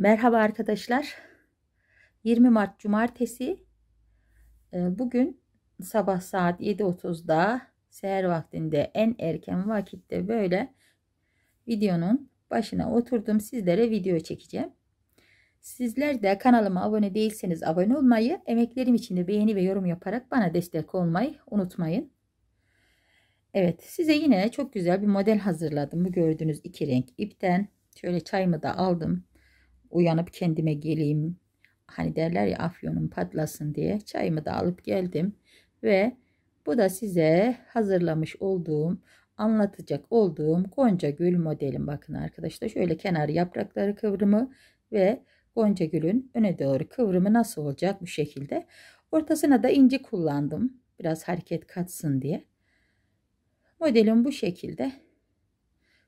Merhaba arkadaşlar. 20 Mart Cumartesi. Ee, bugün sabah saat 7.30'da seher vaktinde en erken vakitte böyle videonun başına oturdum. Sizlere video çekeceğim. Sizler de kanalıma abone değilseniz abone olmayı, emeklerim için de beğeni ve yorum yaparak bana destek olmayı unutmayın. Evet size yine çok güzel bir model hazırladım. Bu gördüğünüz iki renk ipten. Şöyle çayımı da aldım uyanıp kendime geleyim. Hani derler ya afyonum patlasın diye çayımı da alıp geldim ve bu da size hazırlamış olduğum anlatacak olduğum Gonca Gül modelim. Bakın arkadaşlar şöyle kenar yaprakları kıvrımı ve Gonca Gül'ün öne doğru kıvrımı nasıl olacak bu şekilde. Ortasına da inci kullandım. Biraz hareket katsın diye. Modelim bu şekilde.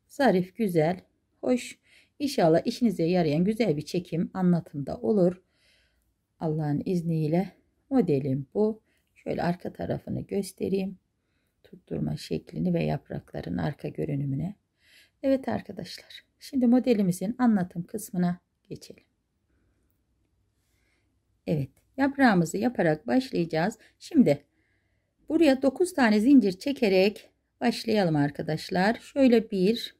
Zarif, güzel, hoş İnşallah işinize yarayan güzel bir çekim anlatımda olur. Allah'ın izniyle modelim bu. Şöyle arka tarafını göstereyim. Tutturma şeklini ve yaprakların arka görünümüne. Evet arkadaşlar. Şimdi modelimizin anlatım kısmına geçelim. Evet. Yaprağımızı yaparak başlayacağız. Şimdi buraya 9 tane zincir çekerek başlayalım arkadaşlar. Şöyle 1,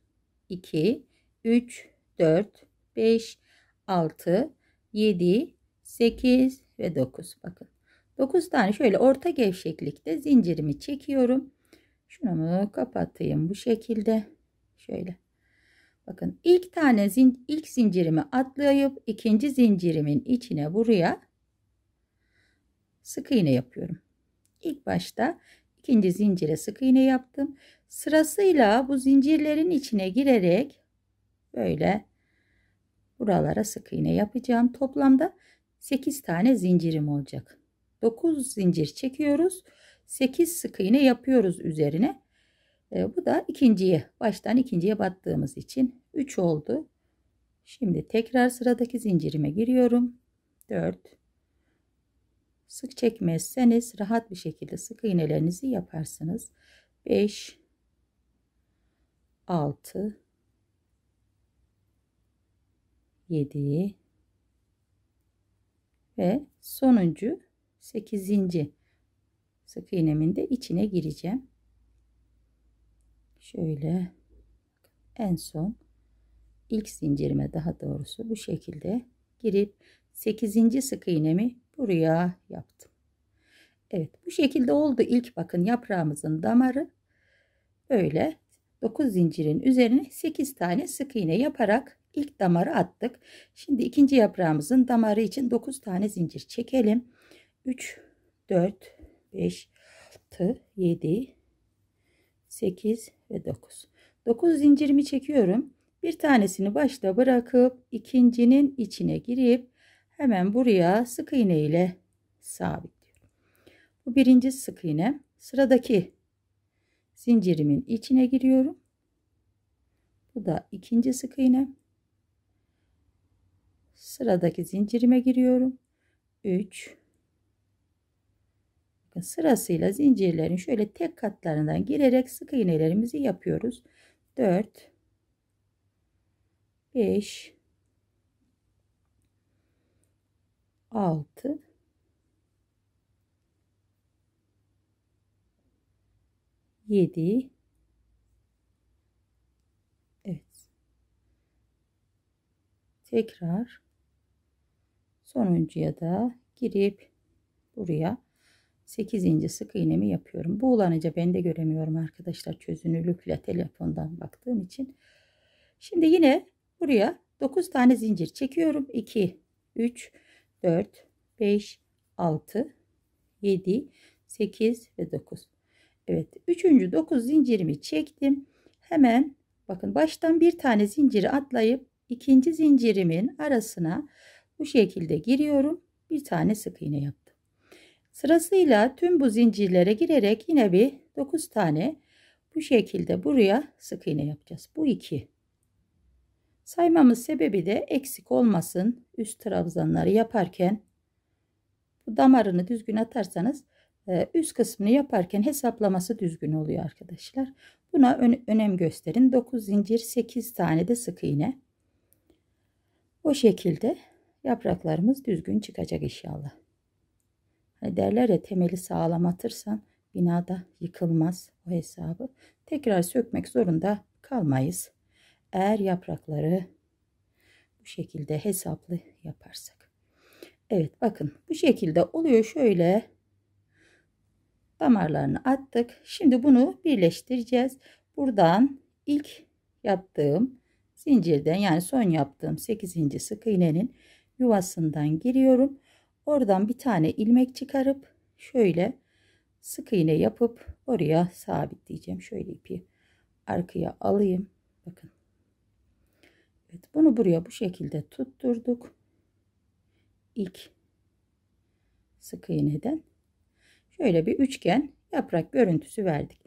2, 3, 4, 5, 6, 7, 8 ve 9. Bakın 9 tane şöyle orta gevşeklikte zincirimi çekiyorum. Şunu kapatayım bu şekilde. Şöyle. Bakın ilk tane zin, ilk zincirimi atlayıp ikinci zincirimin içine buraya sık iğne yapıyorum. İlk başta ikinci zincire sık iğne yaptım. Sırasıyla bu zincirlerin içine girerek böyle buralara sık iğne yapacağım. Toplamda 8 tane zincirim olacak. 9 zincir çekiyoruz. 8 sık iğne yapıyoruz üzerine. E, bu da ikinciye, baştan ikinciye battığımız için 3 oldu. Şimdi tekrar sıradaki zincirime giriyorum. 4 Sık çekmezseniz rahat bir şekilde sık iğnelerinizi yaparsınız. 5 6 7 ve sonuncu 8. sık iğnemin de içine gireceğim. Şöyle en son ilk zincirime daha doğrusu bu şekilde girip 8. sık iğnemi buraya yaptım. Evet bu şekilde oldu ilk bakın yaprağımızın damarı böyle 9 zincirin üzerine 8 tane sık iğne yaparak İlk damarı attık. Şimdi ikinci yaprağımızın damarı için 9 tane zincir çekelim. 3, 4, 5, 6, 7, 8 ve 9. 9 zincirimi çekiyorum. Bir tanesini başta bırakıp ikincinin içine girip hemen buraya sık iğne ile sabitliyorum. Bu birinci sık iğne. Sıradaki zincirimin içine giriyorum. Bu da ikinci sık iğne sıradaki zincirime giriyorum 3 sırasıyla zincirlerin şöyle tek katlarından girerek sık iğnelerimizi yapıyoruz 4 5 6 7 Evet. Tekrar sonuncuya da girip buraya 8. sık iğnemi yapıyorum. Bu Buğulanınca ben de göremiyorum arkadaşlar çözünürlükle telefondan baktığım için. Şimdi yine buraya 9 tane zincir çekiyorum. 2, 3, 4, 5, 6, 7, 8 ve 9. Evet 3. 9 zincirimi çektim. Hemen bakın baştan bir tane zinciri atlayıp ikinci zincirimin arasına bu şekilde giriyorum. Bir tane sık iğne yaptım. Sırasıyla tüm bu zincirlere girerek yine bir 9 tane bu şekilde buraya sık iğne yapacağız. Bu 2. Saymamız sebebi de eksik olmasın. Üst trabzanları yaparken bu damarını düzgün atarsanız e, üst kısmını yaparken hesaplaması düzgün oluyor arkadaşlar. Buna ön önem gösterin. 9 zincir 8 tane de sık iğne. O şekilde Yapraklarımız düzgün çıkacak inşallah. Hani derler ya temeli sağlam atırsan binada yıkılmaz o hesabı. Tekrar sökmek zorunda kalmayız. Eğer yaprakları bu şekilde hesaplı yaparsak. Evet bakın bu şekilde oluyor şöyle damarlarını attık. Şimdi bunu birleştireceğiz. Buradan ilk yaptığım zincirden yani son yaptığım 8. sık iğnenin yuvasından giriyorum. Oradan bir tane ilmek çıkarıp şöyle sık iğne yapıp oraya sabitleyeceğim. Şöyle ipi arkaya alayım. Bakın. Evet, bunu buraya bu şekilde tutturduk. İlk sık iğneden şöyle bir üçgen yaprak görüntüsü verdik.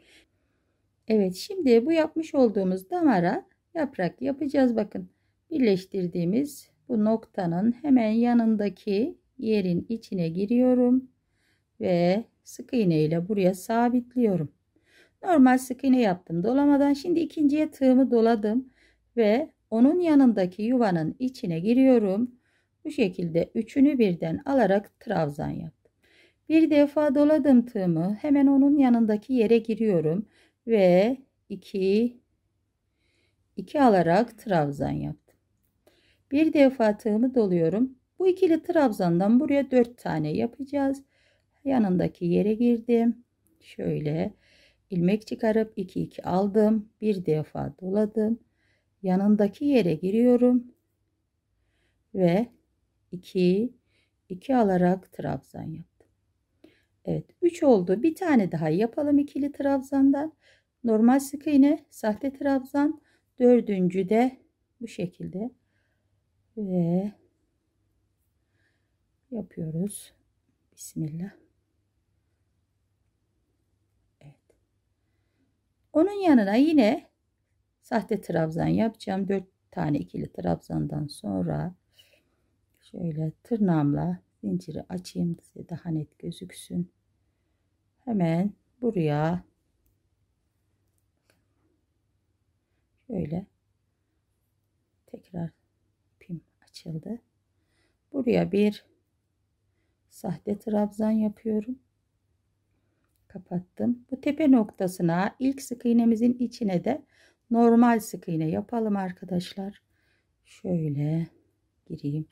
Evet şimdi bu yapmış olduğumuz damara yaprak yapacağız. Bakın birleştirdiğimiz bu noktanın hemen yanındaki yerin içine giriyorum ve sık iğne ile buraya sabitliyorum. Normal sık iğne yaptım dolamadan şimdi ikinciye tığımı doladım ve onun yanındaki yuvanın içine giriyorum. Bu şekilde üçünü birden alarak trabzan yaptım. Bir defa doladım tığımı hemen onun yanındaki yere giriyorum ve 2 2 alarak trabzan yaptım. Bir defa tığımı doluyorum. Bu ikili trabzandan buraya dört tane yapacağız. Yanındaki yere girdim. Şöyle ilmek çıkarıp 2 2 aldım. Bir defa doladım. Yanındaki yere giriyorum. Ve 2 2 alarak trabzan yaptım. Evet 3 oldu. Bir tane daha yapalım ikili trabzandan. Normal sık iğne, sahte trabzan. Dördüncü de bu şekilde ve yapıyoruz. Bismillah. Evet. Onun yanına yine sahte trabzan yapacağım. 4 tane ikili trabzandan sonra şöyle tırnağımla zinciri açayım size daha net gözüksün. Hemen buraya şöyle tekrar açıldı. Buraya bir sahte trabzan yapıyorum. Kapattım. Bu tepe noktasına ilk sık iğnemizin içine de normal sık iğne yapalım arkadaşlar. Şöyle gireyim.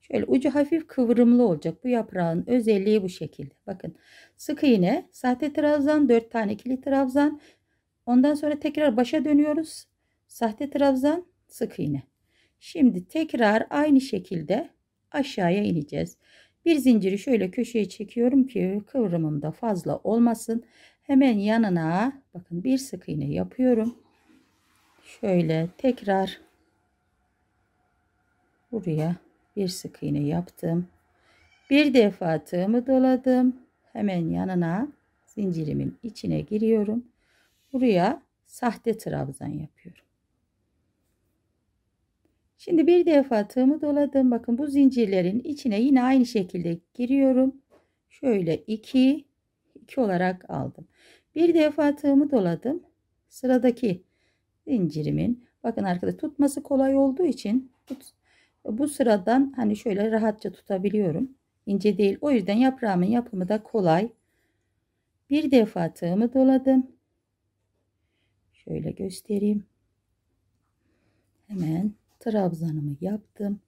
Şöyle ucu hafif kıvrımlı olacak. Bu yaprağın özelliği bu şekilde. Bakın sık iğne, sahte trabzan, 4 tane kilit trabzan. Ondan sonra tekrar başa dönüyoruz. Sahte trabzan sık iğne. Şimdi tekrar aynı şekilde aşağıya ineceğiz. Bir zinciri şöyle köşeye çekiyorum ki kıvrımım da fazla olmasın. Hemen yanına bakın bir sık iğne yapıyorum. Şöyle tekrar buraya bir sık iğne yaptım. Bir defa tığımı doladım. Hemen yanına zincirimin içine giriyorum. Buraya sahte trabzan yapıyorum. Şimdi bir defa tığımı doladım. Bakın bu zincirlerin içine yine aynı şekilde giriyorum. Şöyle 2 2 olarak aldım. Bir defa tığımı doladım. Sıradaki zincirimin bakın arkada tutması kolay olduğu için bu sıradan hani şöyle rahatça tutabiliyorum. İnce değil. O yüzden yaprağımın yapımı da kolay. Bir defa tığımı doladım. Şöyle göstereyim. Hemen trabzanımı yaptım.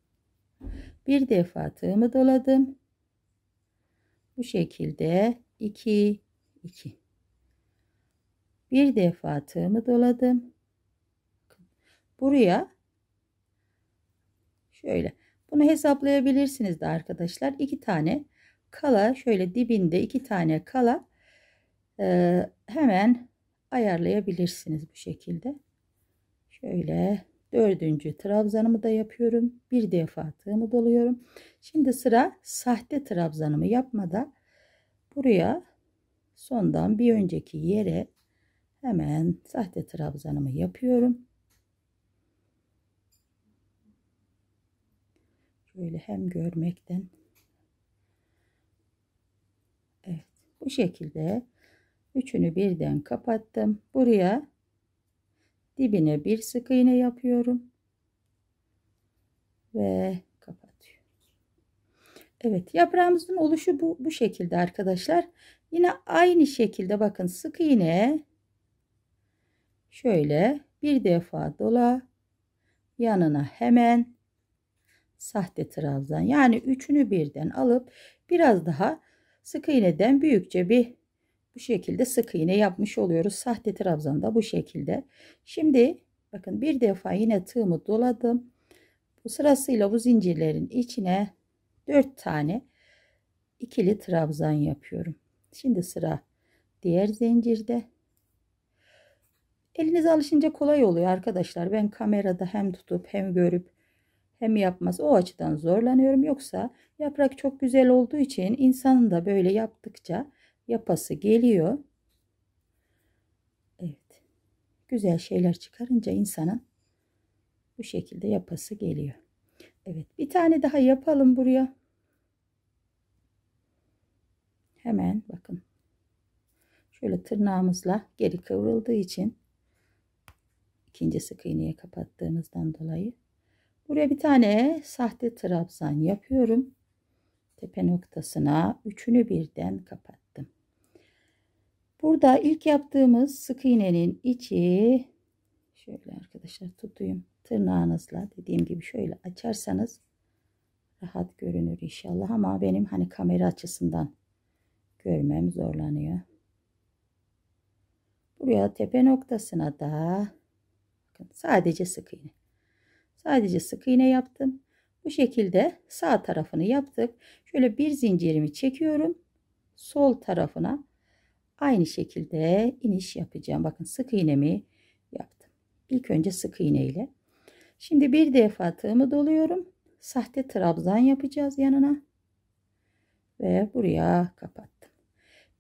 Bir defa tığımı doladım. Bu şekilde 2 2 bir defa tığımı doladım. Buraya şöyle bunu hesaplayabilirsiniz de arkadaşlar. iki tane kala şöyle dibinde iki tane kala e, hemen ayarlayabilirsiniz bu şekilde. Şöyle Dördüncü trabzanımı da yapıyorum. Bir defa tığımı doluyorum. Şimdi sıra sahte trabzanımı yapmada buraya sondan bir önceki yere hemen sahte trabzanımı yapıyorum. Şöyle hem görmekten Evet bu şekilde üçünü birden kapattım. Buraya dibine bir sık iğne yapıyorum ve kapatıyorum Evet yaprağımızın oluşu bu, bu şekilde arkadaşlar yine aynı şekilde bakın sık iğne şöyle bir defa dola yanına hemen sahte trabzan yani üçünü birden alıp biraz daha sık iğneden büyükçe bir bu şekilde sık iğne yapmış oluyoruz. Sahte trabzan da bu şekilde. Şimdi bakın bir defa yine tığımı doladım. Bu sırasıyla bu zincirlerin içine 4 tane ikili trabzan yapıyorum. Şimdi sıra diğer zincirde. Elinize alışınca kolay oluyor arkadaşlar. Ben kamerada hem tutup hem görüp hem yapmaz o açıdan zorlanıyorum. Yoksa yaprak çok güzel olduğu için insanın da böyle yaptıkça yapası geliyor. Evet. Güzel şeyler çıkarınca insanın bu şekilde yapası geliyor. Evet. Bir tane daha yapalım buraya. Hemen bakın. Şöyle tırnağımızla geri kıvrıldığı için ikinci sık iğneye kapattığımızdan dolayı buraya bir tane sahte trabzan yapıyorum. Tepe noktasına üçünü birden kapattım. Burada ilk yaptığımız sık iğnenin içi şöyle arkadaşlar tutayım. Tırnağınızla dediğim gibi şöyle açarsanız rahat görünür inşallah ama benim hani kamera açısından görmem zorlanıyor. Buraya tepe noktasına da bakın sadece sık iğne. Sadece sık iğne yaptım. Bu şekilde sağ tarafını yaptık. Şöyle bir zincirimi çekiyorum. Sol tarafına Aynı şekilde iniş yapacağım. Bakın sık iğnemi yaptım. İlk önce sık iğne ile. Şimdi bir defa tığımı doluyorum. Sahte trabzan yapacağız yanına. Ve buraya kapattım.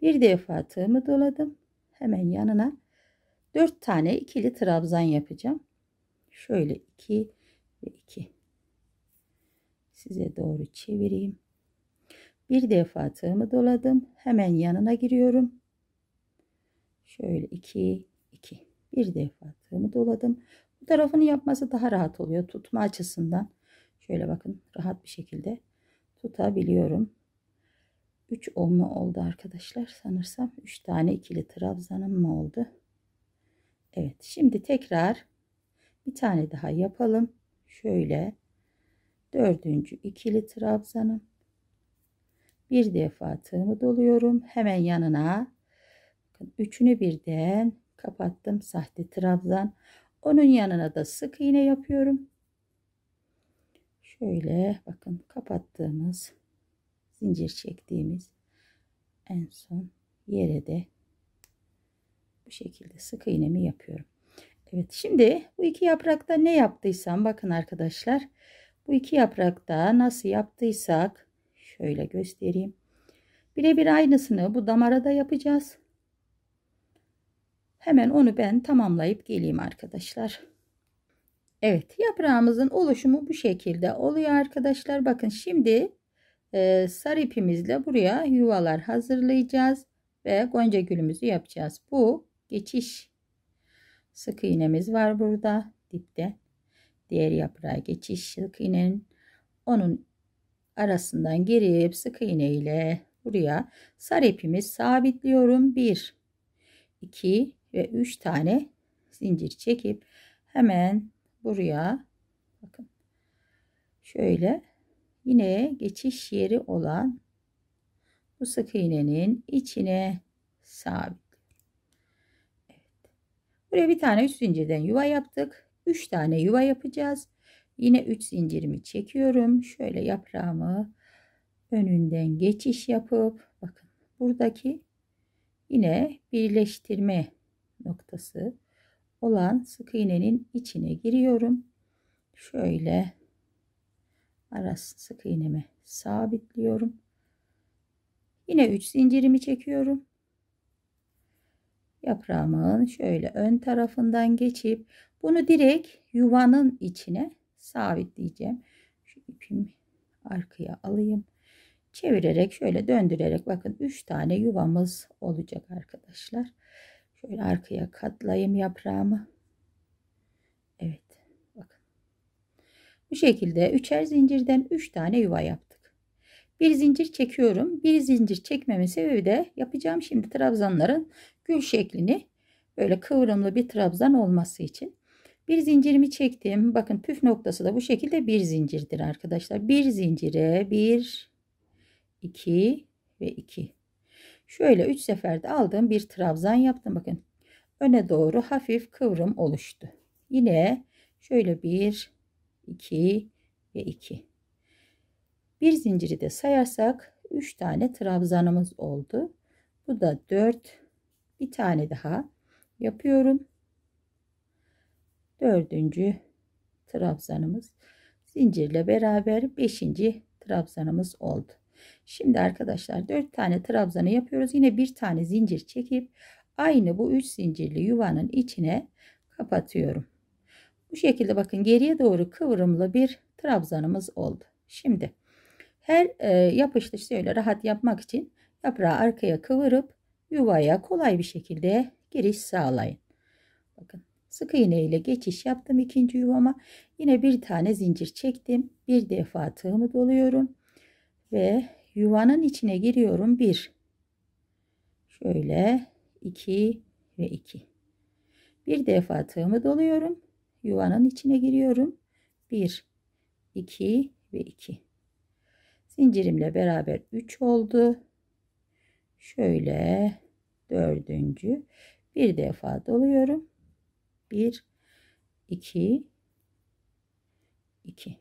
Bir defa tığımı doladım. Hemen yanına 4 tane ikili trabzan yapacağım. Şöyle 2 ve 2. Size doğru çevireyim. Bir defa tığımı doladım. Hemen yanına giriyorum. Şöyle 2, 2. Bir defa tığımı doladım. Bu tarafını yapması daha rahat oluyor. Tutma açısından. Şöyle bakın rahat bir şekilde tutabiliyorum. 3 olma oldu arkadaşlar. Sanırsam 3 tane ikili trabzanım mı oldu? Evet. Şimdi tekrar bir tane daha yapalım. Şöyle dördüncü ikili trabzanım. Bir defa tığımı doluyorum. Hemen yanına Bakın üçünü birden kapattım. Sahte trabzan. Onun yanına da sık iğne yapıyorum. Şöyle bakın kapattığımız zincir çektiğimiz en son yere de bu şekilde sık iğnemi yapıyorum. Evet şimdi bu iki yaprakta ne yaptıysam bakın arkadaşlar bu iki yaprakta nasıl yaptıysak şöyle göstereyim. Birebir aynısını bu damara da yapacağız. Hemen onu ben tamamlayıp geleyim arkadaşlar. Evet yaprağımızın oluşumu bu şekilde oluyor arkadaşlar. Bakın şimdi e, sarı ipimizle buraya yuvalar hazırlayacağız. Ve gonca gülümüzü yapacağız. Bu geçiş. Sık iğnemiz var burada dipte. Diğer yaprağa geçiş sık iğnenin. Onun arasından girip sık iğne ile buraya sarı ipimi sabitliyorum. 1 2 ve 3 tane zincir çekip hemen buraya bakın şöyle yine geçiş yeri olan bu sık iğnenin içine sabit. Evet. Buraya bir tane 3 zincirden yuva yaptık. 3 tane yuva yapacağız. Yine 3 zincirimi çekiyorum. Şöyle yaprağımı önünden geçiş yapıp bakın buradaki yine birleştirme noktası olan sık iğnenin içine giriyorum. Şöyle ara sık iğnemi sabitliyorum. Yine 3 zincirimi çekiyorum. Yaprağımın şöyle ön tarafından geçip bunu direkt yuvanın içine sabitleyeceğim. Şu ipimi arkaya alayım. Çevirerek şöyle döndürerek bakın 3 tane yuvamız olacak arkadaşlar. Şöyle arkaya katlayayım yaprağımı. Evet. Bakın. Bu şekilde üçer zincirden üç tane yuva yaptık. Bir zincir çekiyorum. Bir zincir çekmemin sebebi de yapacağım şimdi trabzanların gül şeklini böyle kıvrımlı bir trabzan olması için. Bir zincirimi çektim. Bakın püf noktası da bu şekilde bir zincirdir arkadaşlar. Bir zincire bir, iki ve iki. Şöyle 3 seferde aldığım bir trabzan yaptım. Bakın öne doğru hafif kıvrım oluştu. Yine şöyle 1, 2 ve 2. Bir zinciri de sayarsak 3 tane trabzanımız oldu. Bu da 4. Bir tane daha yapıyorum. Dördüncü trabzanımız zincirle beraber beşinci trabzanımız oldu. Şimdi arkadaşlar 4 tane trabzanı yapıyoruz. Yine bir tane zincir çekip aynı bu 3 zincirli yuvanın içine kapatıyorum. Bu şekilde bakın geriye doğru kıvrımlı bir trabzanımız oldu. Şimdi her e, yapıştış şöyle rahat yapmak için yaprağı arkaya kıvırıp yuvaya kolay bir şekilde giriş sağlayın. Bakın sık iğne ile geçiş yaptım ikinci yuvama. Yine bir tane zincir çektim. Bir defa tığımı doluyorum ve yuvanın içine giriyorum 1 şöyle 2 ve 2 bir defa tığımı doluyorum yuvanın içine giriyorum 1 2 ve 2 zincirimle beraber 3 oldu şöyle dördüncü bir defa doluyorum 1 2 2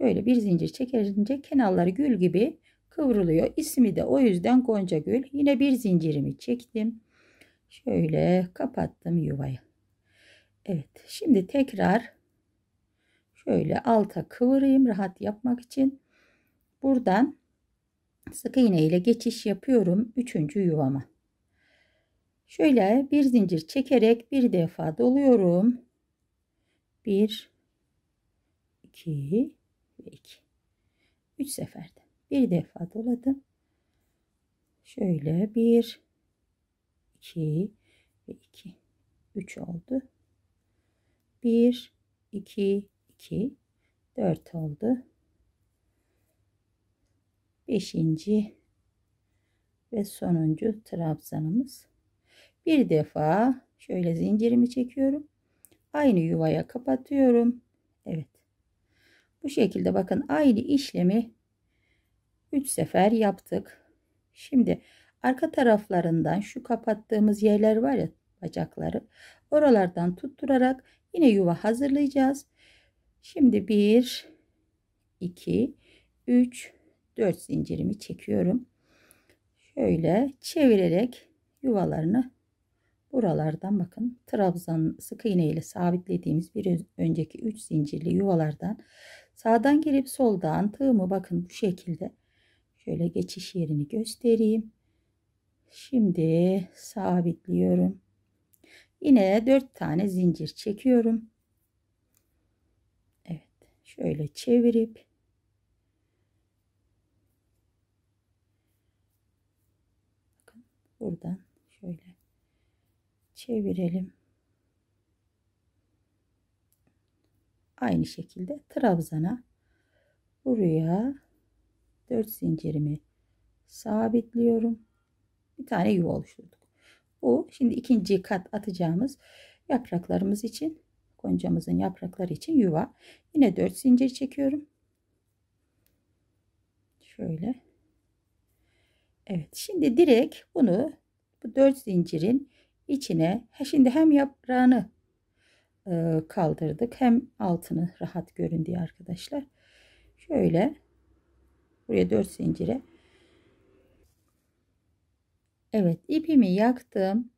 Şöyle bir zincir çekerince kenarları gül gibi kıvrılıyor. İsmi de o yüzden Gonca Gül. Yine bir zincirimi çektim. Şöyle kapattım yuvayı. Evet şimdi tekrar şöyle alta kıvırayım rahat yapmak için. Buradan sık iğne ile geçiş yapıyorum üçüncü yuvama. Şöyle bir zincir çekerek bir defa doluyorum. 1 2 ve 2. 3 seferde. Bir defa doladım. Şöyle 1 2 ve 2. 3 oldu. 1 2 2 4 oldu. 5. ve sonuncu trabzanımız. Bir defa şöyle zincirimi çekiyorum. Aynı yuvaya kapatıyorum. Evet. Bu şekilde bakın aynı işlemi 3 sefer yaptık. Şimdi arka taraflarından şu kapattığımız yerler var ya bacakları. Oralardan tutturarak yine yuva hazırlayacağız. Şimdi 1 2 3 4 zincirimi çekiyorum. Şöyle çevirerek yuvalarını buralardan bakın trabzan sık iğne ile sabitlediğimiz bir önceki 3 zincirli yuvalardan Sağdan girip soldan tığımı bakın bu şekilde. Şöyle geçiş yerini göstereyim. Şimdi sabitliyorum. Yine 4 tane zincir çekiyorum. Evet. Şöyle çevirip buradan şöyle çevirelim. aynı şekilde trabzana buraya 4 zincirimi sabitliyorum. Bir tane yuva oluşturduk. Bu şimdi ikinci kat atacağımız yapraklarımız için goncamızın yaprakları için yuva. Yine 4 zincir çekiyorum. Şöyle. Evet şimdi direkt bunu bu 4 zincirin içine şimdi hem yaprağını e, kaldırdık. Hem altını rahat görün diye arkadaşlar. Şöyle buraya 4 zincire. Evet ipimi yaktım.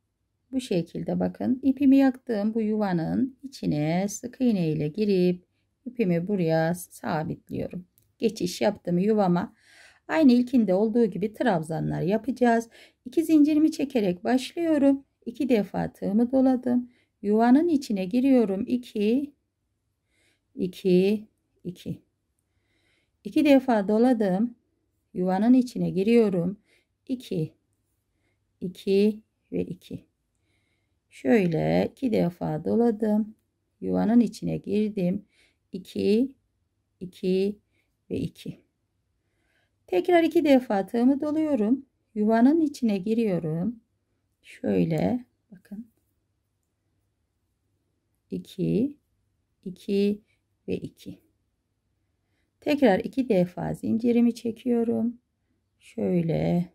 Bu şekilde bakın ipimi yaktığım bu yuvanın içine sık iğne ile girip ipimi buraya sabitliyorum. Geçiş yaptım yuvama. Aynı ilkinde olduğu gibi trabzanlar yapacağız. 2 zincirimi çekerek başlıyorum. 2 defa tığımı doladım. Yuvanın içine giriyorum. 2 2 2 2 defa doladım. Yuvanın içine giriyorum. 2 2 ve 2 Şöyle 2 defa doladım. Yuvanın içine girdim. 2 2 ve 2 Tekrar 2 defa tığımı doluyorum. Yuvanın içine giriyorum. Şöyle bakın. 2, 2 ve 2. Tekrar 2 defa zincirimi çekiyorum. Şöyle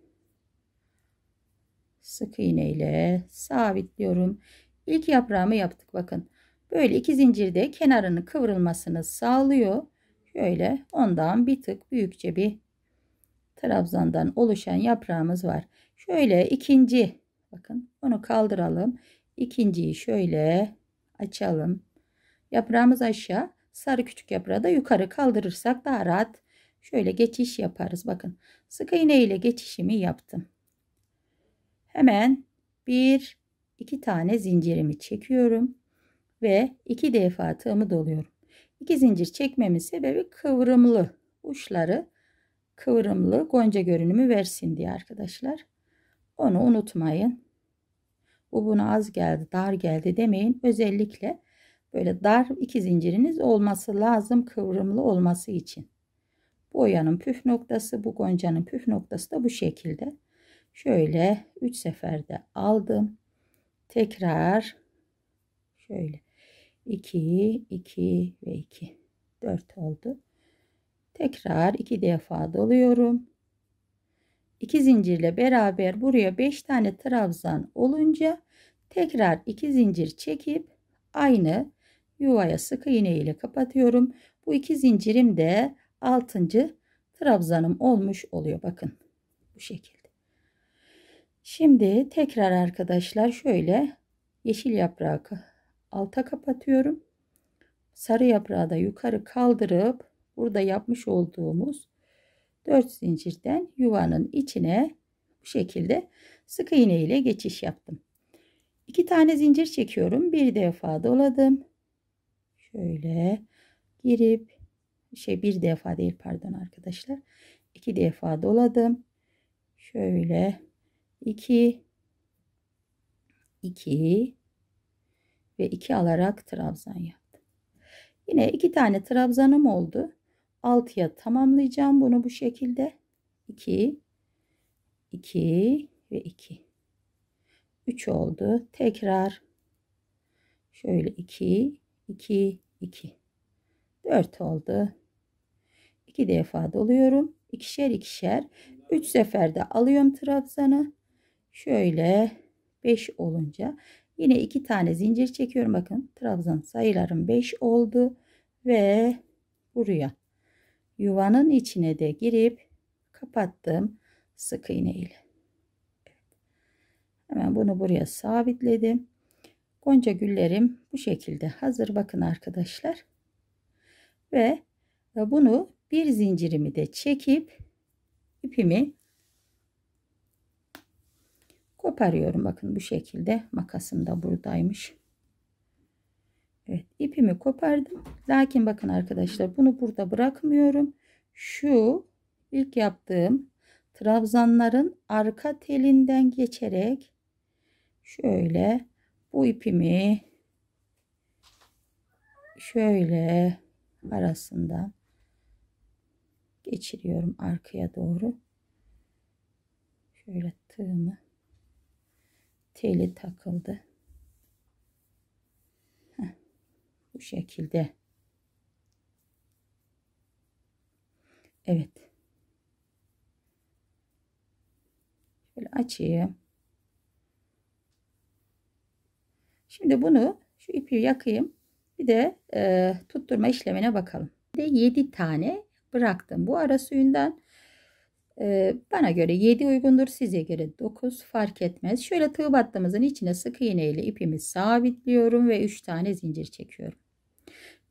sık iğne ile sabitliyorum. İlk yaprağımı yaptık bakın. Böyle iki zincirde kenarını kıvrılmasını sağlıyor. Şöyle ondan bir tık büyükçe bir trabzandan oluşan yaprağımız var. Şöyle ikinci bakın onu kaldıralım. İkinciyi şöyle açalım. Yaprağımız aşağı, sarı küçük yaprağı da yukarı kaldırırsak daha rahat şöyle geçiş yaparız. Bakın sık iğne ile geçişimi yaptım. Hemen bir iki tane zincirimi çekiyorum ve iki defa tığımı doluyorum. İki zincir çekmemin sebebi kıvrımlı uçları kıvrımlı gonca görünümü versin diye arkadaşlar. Onu unutmayın bu buna az geldi dar geldi demeyin. Özellikle böyle dar iki zinciriniz olması lazım kıvrımlı olması için. Bu oyanın püf noktası bu goncanın püf noktası da bu şekilde. Şöyle 3 seferde aldım. Tekrar şöyle 2, 2 ve 2, 4 oldu. Tekrar 2 defa doluyorum. 2 zincirle beraber buraya 5 tane trabzan olunca Tekrar iki zincir çekip aynı yuvaya sık iğne ile kapatıyorum. Bu iki zincirim de 6. trabzanım olmuş oluyor. Bakın bu şekilde. Şimdi tekrar arkadaşlar şöyle yeşil yaprağı alta kapatıyorum. Sarı yaprağı da yukarı kaldırıp burada yapmış olduğumuz 4 zincirden yuvanın içine bu şekilde sık iğne ile geçiş yaptım. İki tane zincir çekiyorum. Bir defa doladım. Şöyle girip şey bir defa değil pardon arkadaşlar. 2 defa doladım. Şöyle 2 2 ve 2 alarak trabzan yaptım. Yine iki tane trabzanım oldu. 6'ya tamamlayacağım bunu bu şekilde. 2 2 ve 2 3 oldu. Tekrar şöyle 2, 2, 2. 4 oldu. 2 defa doluyorum. İkişer ikişer. 3 seferde alıyorum trabzanı. Şöyle 5 olunca yine 2 tane zincir çekiyorum. Bakın trabzan sayılarım 5 oldu. Ve buraya yuvanın içine de girip kapattım sık iğne ile. Hemen bunu buraya sabitledim. Gonca güllerim bu şekilde hazır bakın arkadaşlar. Ve bunu bir zincirimi de çekip ipimi koparıyorum. Bakın bu şekilde makasım da buradaymış. Evet ipimi kopardım. Lakin bakın arkadaşlar bunu burada bırakmıyorum. Şu ilk yaptığım trabzanların arka telinden geçerek şöyle bu ipimi şöyle arasından geçiriyorum arkaya doğru. Şöyle tığımı teli takıldı. Heh, bu şekilde. Evet. Şöyle açayım. Şimdi bunu şu ipi yakayım. Bir de e, tutturma işlemine bakalım. De 7 tane bıraktım. Bu ara suyundan e, bana göre 7 uygundur. Size göre 9 fark etmez. Şöyle tığ battığımızın içine sık iğne ile ipimi sabitliyorum ve 3 tane zincir çekiyorum.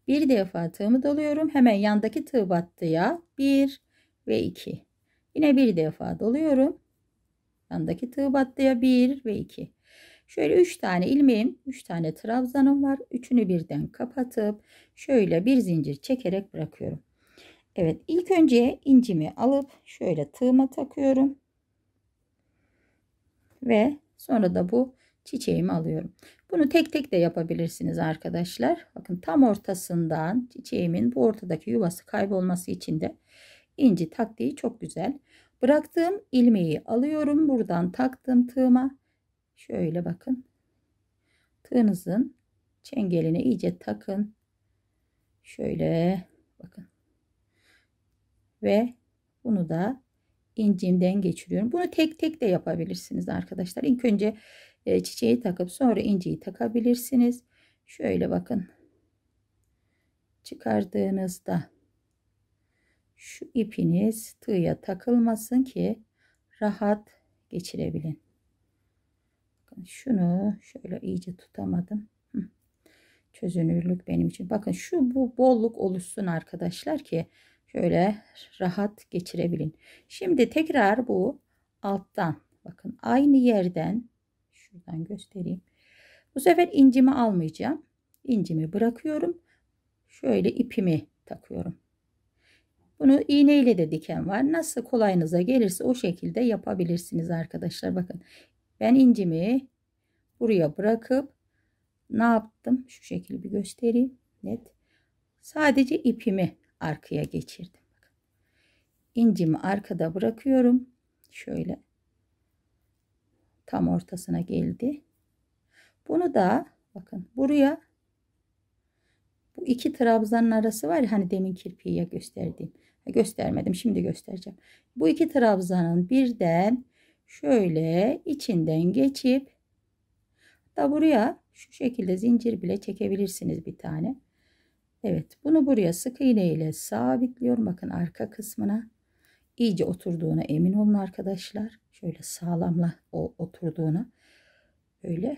Bir defa tığımı doluyorum. Hemen yandaki tığ battıya 1 ve 2. Yine bir defa doluyorum. Yandaki tığ battıya 1 ve 2. Şöyle 3 tane ilmeğim, 3 tane trabzanım var. Üçünü birden kapatıp şöyle bir zincir çekerek bırakıyorum. Evet ilk önce incimi alıp şöyle tığıma takıyorum. Ve sonra da bu çiçeğimi alıyorum. Bunu tek tek de yapabilirsiniz arkadaşlar. Bakın tam ortasından çiçeğimin bu ortadaki yuvası kaybolması için de inci taktiği çok güzel. Bıraktığım ilmeği alıyorum. Buradan taktığım tığıma Şöyle bakın. Tığınızın çengeline iyice takın. Şöyle bakın. Ve bunu da incimden geçiriyorum. Bunu tek tek de yapabilirsiniz arkadaşlar. İlk önce e, çiçeği takıp sonra inciyi takabilirsiniz. Şöyle bakın. Çıkardığınızda şu ipiniz tığya takılmasın ki rahat geçirebilin. Bakın şunu şöyle iyice tutamadım. Çözünürlük benim için. Bakın şu bu bolluk oluşsun arkadaşlar ki şöyle rahat geçirebilin. Şimdi tekrar bu alttan bakın aynı yerden şuradan göstereyim. Bu sefer incimi almayacağım. İncimi bırakıyorum. Şöyle ipimi takıyorum. Bunu iğneyle de diken var. Nasıl kolayınıza gelirse o şekilde yapabilirsiniz arkadaşlar. Bakın ben incimi buraya bırakıp ne yaptım? Şu şekilde bir göstereyim. Net. Sadece ipimi arkaya geçirdim. İncimi arkada bırakıyorum. Şöyle. Tam ortasına geldi. Bunu da bakın buraya bu iki trabzanın arası var ya hani demin kirpiye gösterdiğim. Göstermedim şimdi göstereceğim. Bu iki trabzanın birden şöyle içinden geçip da buraya şu şekilde zincir bile çekebilirsiniz bir tane. Evet bunu buraya sık iğne ile sabitliyorum. Bakın arka kısmına iyice oturduğuna emin olun arkadaşlar. Şöyle sağlamla oturduğuna böyle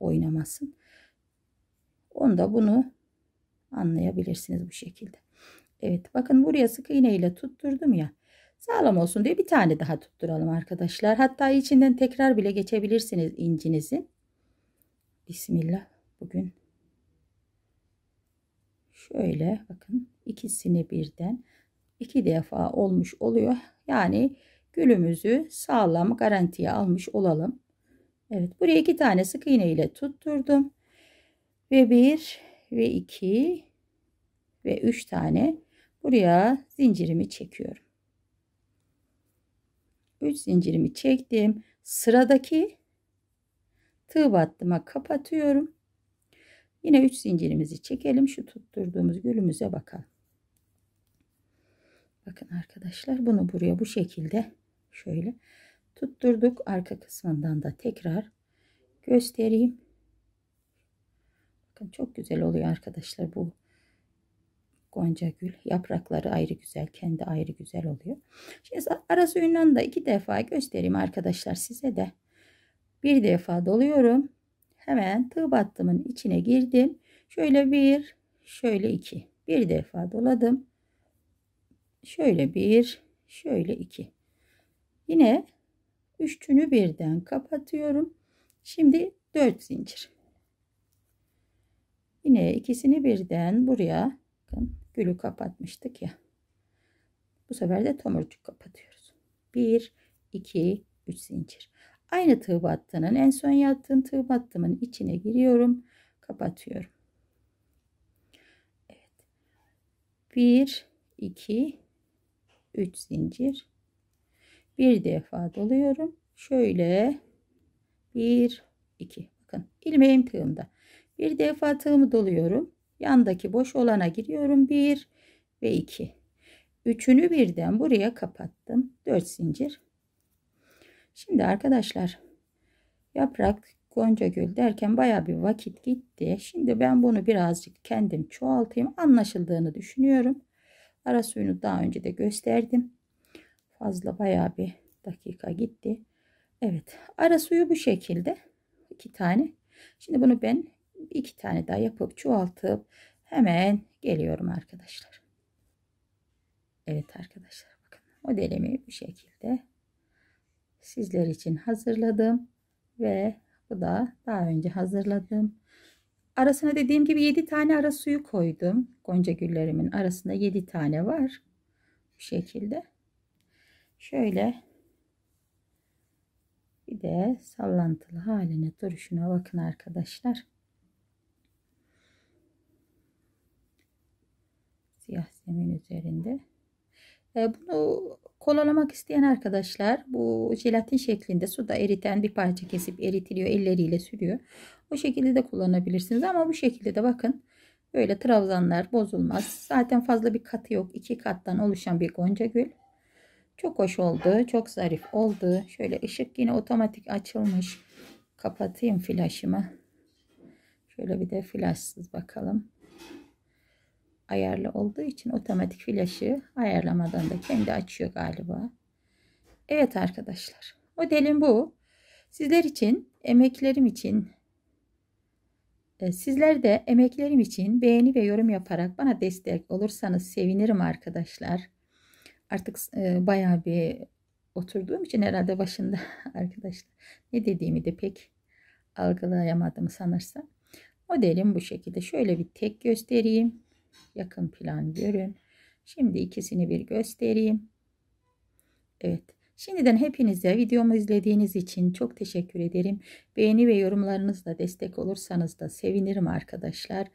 oynamasın. Onda bunu anlayabilirsiniz bu şekilde. Evet bakın buraya sık iğne ile tutturdum ya. Sağlam olsun diye bir tane daha tutturalım arkadaşlar. Hatta içinden tekrar bile geçebilirsiniz incinizin. Bismillah. Bugün şöyle bakın ikisini birden iki defa olmuş oluyor. Yani gülümüzü sağlam garantiye almış olalım. Evet buraya iki tane sık iğne ile tutturdum. Ve bir ve iki ve üç tane buraya zincirimi çekiyorum. 3 zincirimi çektim. Sıradaki tığ battıma kapatıyorum. Yine 3 zincirimizi çekelim. Şu tutturduğumuz gülümüze bakalım. Bakın arkadaşlar bunu buraya bu şekilde şöyle tutturduk. Arka kısmından da tekrar göstereyim. Bakın çok güzel oluyor arkadaşlar bu Gonca gül yaprakları ayrı güzel, kendi ayrı güzel oluyor. Şimdi arası Yunan'da iki defa göstereyim arkadaşlar size de. Bir defa doluyorum. Hemen tığ battımın içine girdim. Şöyle bir, şöyle iki. Bir defa doladım. Şöyle bir, şöyle iki. Yine üçünü birden kapatıyorum. Şimdi dört zincir. Yine ikisini birden buraya Bakın gülü kapatmıştık ya. Bu sefer de tomurcuk kapatıyoruz. 1, 2, 3 zincir. Aynı tığ battının en son yaptığım tığ battımın içine giriyorum. Kapatıyorum. Evet. 1, 2, 3 zincir. Bir defa doluyorum. Şöyle 1, 2. Bakın ilmeğim tığımda. Bir defa tığımı doluyorum. Yandaki boş olana giriyorum. 1 ve 2. Üçünü birden buraya kapattım. 4 zincir. Şimdi arkadaşlar yaprak Gonca Gül derken baya bir vakit gitti. Şimdi ben bunu birazcık kendim çoğaltayım. Anlaşıldığını düşünüyorum. Ara suyunu daha önce de gösterdim. Fazla baya bir dakika gitti. Evet ara suyu bu şekilde. iki tane. Şimdi bunu ben iki tane daha yapıp çoğaltıp hemen geliyorum arkadaşlar. Evet arkadaşlar bakın modelimi bu şekilde sizler için hazırladım ve bu da daha önce hazırladım. Arasına dediğim gibi 7 tane ara suyu koydum. Gonca güllerimin arasında 7 tane var. Bu şekilde. Şöyle bir de sallantılı haline duruşuna bakın arkadaşlar. Siyah zemin üzerinde. E, bunu kolalamak isteyen arkadaşlar bu jelatin şeklinde suda eriten bir parça kesip eritiliyor elleriyle sürüyor. O şekilde de kullanabilirsiniz ama bu şekilde de bakın böyle trabzanlar bozulmaz. Zaten fazla bir katı yok. iki kattan oluşan bir gonca gül. Çok hoş oldu. Çok zarif oldu. Şöyle ışık yine otomatik açılmış. Kapatayım flaşımı. Şöyle bir de flaşsız bakalım ayarlı olduğu için otomatik flaşı ayarlamadan da kendi açıyor galiba. Evet arkadaşlar modelim bu. Sizler için emeklerim için e, sizler de emeklerim için beğeni ve yorum yaparak bana destek olursanız sevinirim arkadaşlar. Artık e, bayağı bir oturduğum için herhalde başında arkadaşlar ne dediğimi de pek algılayamadım sanırsam. Modelim bu şekilde. Şöyle bir tek göstereyim yakın plan görün. Şimdi ikisini bir göstereyim. Evet. Şimdiden hepinize videomu izlediğiniz için çok teşekkür ederim. Beğeni ve yorumlarınızla destek olursanız da sevinirim arkadaşlar.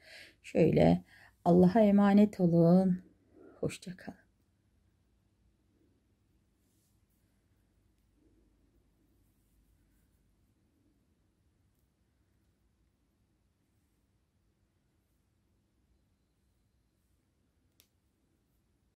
Şöyle Allah'a emanet olun. Hoşçakalın.